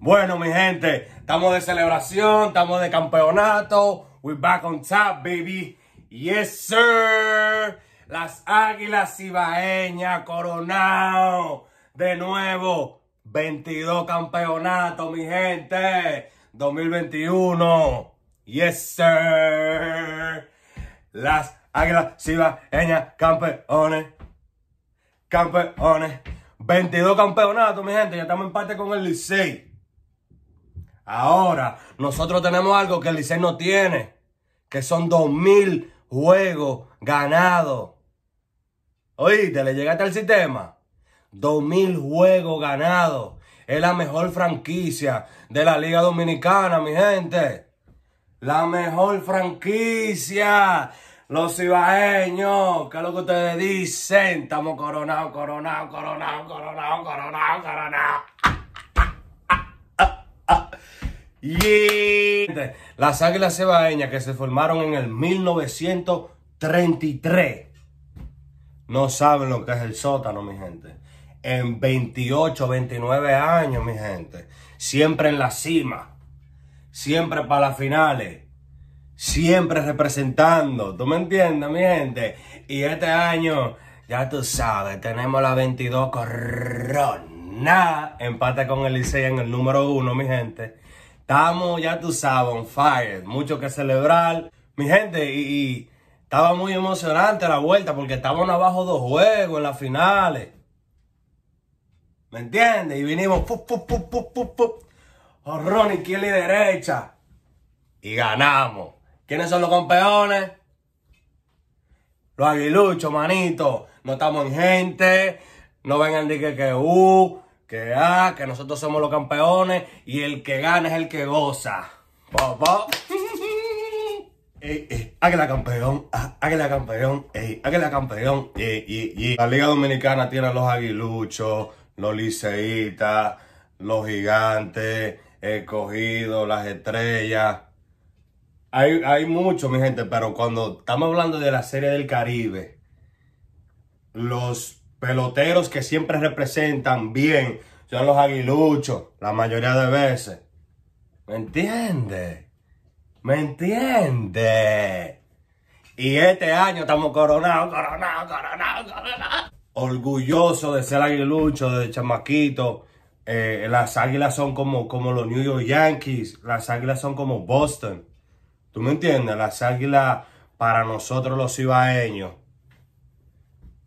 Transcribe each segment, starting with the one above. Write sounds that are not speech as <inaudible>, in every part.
Bueno, mi gente, estamos de celebración, estamos de campeonato. We're back on top, baby. Yes, sir. Las águilas Ibaeñas coronado. De nuevo, 22 campeonatos, mi gente. 2021. Yes, sir. Las águilas Ibaeñas campeones. Campeones. 22 campeonatos, mi gente. Ya estamos en parte con el Licey. Ahora, nosotros tenemos algo que el Licey no tiene, que son 2.000 juegos ganados. Oíste, le llegaste al sistema. 2.000 juegos ganados. Es la mejor franquicia de la Liga Dominicana, mi gente. La mejor franquicia. Los ibaeños, ¿qué es lo que ustedes dicen? Estamos coronados, coronados, coronados, coronados, coronados, coronados. Y Las Águilas Cebaeñas que se formaron en el 1933 no saben lo que es el sótano, mi gente. En 28, 29 años, mi gente. Siempre en la cima. Siempre para las finales. Siempre representando. ¿Tú me entiendes, mi gente? Y este año, ya tú sabes, tenemos la 22 corona. Empate con el Licey en el número uno, mi gente. Estamos, ya tú sabes, on fire. Mucho que celebrar. Mi gente, y, estaba muy emocionante la vuelta porque estábamos abajo dos juegos en las finales. ¿Me entiendes? Y vinimos, ¡pup pup pup pup pup! pu. Oh, izquierda y derecha. Y ganamos. ¿Quiénes son los campeones? Los aguiluchos, manito. No estamos en gente. No vengan de que que uh, que ah, que nosotros somos los campeones y el que gana es el que goza. Papá. <laughs> águila campeón, ah, águila campeón, ey, águila campeón, ey, ey, ey. La Liga Dominicana tiene a los aguiluchos, los liceístas, los gigantes, escogidos, las estrellas. Hay, hay mucho, mi gente, pero cuando estamos hablando de la Serie del Caribe, los peloteros que siempre representan bien son los aguiluchos, la mayoría de veces. ¿Me entiende? ¿Me entiende? Y este año estamos coronados, coronados, coronados, coronados. Orgulloso de ser aguilucho, de chamaquito. Eh, las águilas son como, como los New York Yankees. Las águilas son como Boston. ¿Tú me entiendes? Las águilas para nosotros los ibaeños.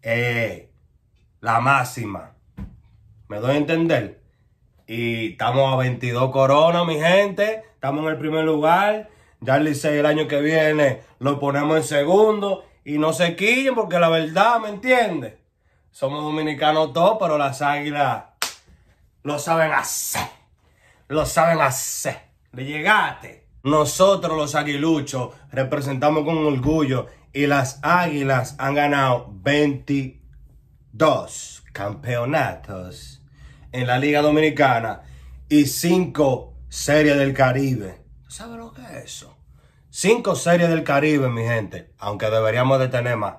Eh, la máxima. ¿Me doy a entender? Y estamos a 22 coronas, mi gente. Estamos en el primer lugar. Ya el el año que viene lo ponemos en segundo. Y no se quillen porque la verdad, ¿me entiendes? Somos dominicanos todos, pero las águilas lo saben hacer. Lo saben hacer. Le llegaste. Nosotros los aguiluchos representamos con orgullo y las águilas han ganado 20 dos campeonatos en la Liga Dominicana y cinco series del Caribe. ¿Sabes lo que es eso? Cinco series del Caribe, mi gente, aunque deberíamos de tener más.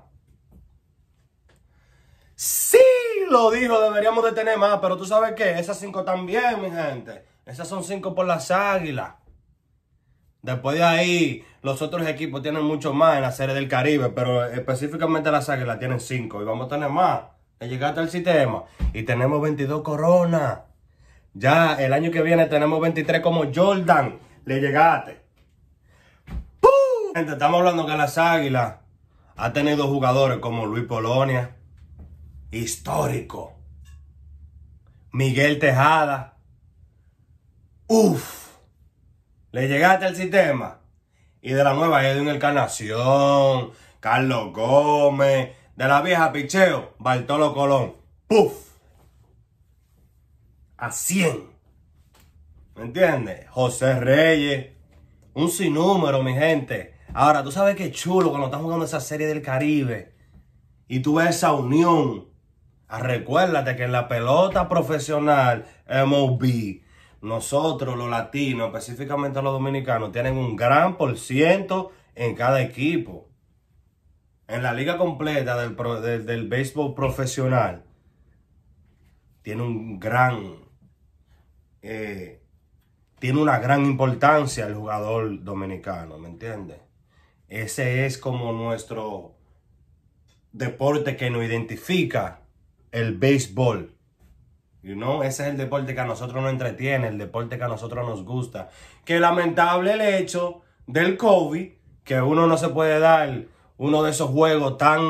Sí, lo digo, deberíamos de tener más, pero tú sabes qué, esas cinco también, mi gente. Esas son cinco por las águilas. Después de ahí, los otros equipos tienen mucho más en la serie del Caribe, pero específicamente las águilas tienen cinco y vamos a tener más. Le llegaste al sistema y tenemos 22 coronas. Ya el año que viene tenemos 23 como Jordan. Le llegaste. estamos hablando que las águilas ha tenido jugadores como Luis Polonia, histórico. Miguel Tejada. Uf. Le llegaste al sistema. Y de la nueva Edwin Encarnación, Carlos Gómez, de la vieja picheo, Bartolo Colón. ¡Puf! A 100. ¿Me entiendes? José Reyes. Un sinnúmero, mi gente. Ahora, tú sabes qué chulo cuando estás jugando esa serie del Caribe y tú ves esa unión. Ah, recuérdate que en la pelota profesional, MOB, nosotros los latinos, específicamente los dominicanos, tienen un gran por ciento en cada equipo en la liga completa del, béisbol profesional, tiene un gran, eh, tiene una gran importancia el jugador dominicano, ¿me entiendes? Ese es como nuestro deporte que nos identifica, el béisbol. Ese es el deporte que a nosotros nos entretiene, el deporte que a nosotros nos gusta. Que lamentable el hecho del COVID, que uno no se puede dar uno de esos juegos tan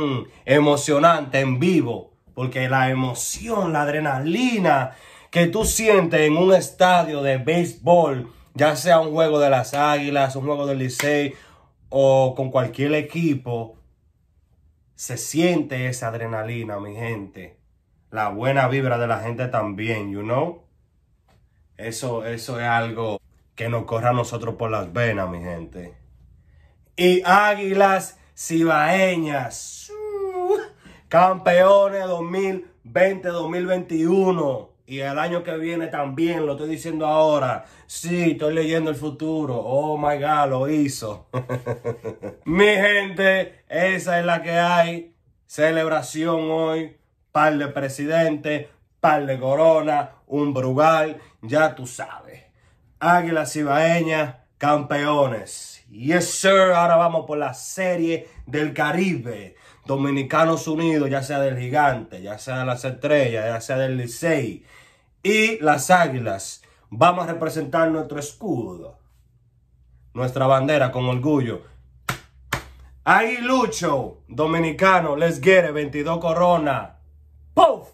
emocionantes en vivo, porque la emoción, la adrenalina que tú sientes en un estadio de béisbol, ya sea un juego de las Águilas, un juego del Licey o con cualquier equipo, se siente esa adrenalina, mi gente. La buena vibra de la gente también, you know? Eso, eso es algo que nos corra a nosotros por las venas, mi gente. Y Águilas cibaeñas, campeones 2020-2021. Y el año que viene también, lo estoy diciendo ahora. Sí, estoy leyendo el futuro. Oh my God, lo hizo. <laughs> Mi gente, esa es la que hay. Celebración hoy. Par de presidente, par de corona, un brugal. Ya tú sabes. Águila cibaeña campeones. Yes, sir. Ahora vamos por la serie del Caribe. Dominicanos Unidos, ya sea del Gigante, ya sea de las Estrellas, ya sea del Licey y las Águilas. Vamos a representar nuestro escudo, nuestra bandera con orgullo. lucho dominicano, let's get 22 corona. ¡Puf!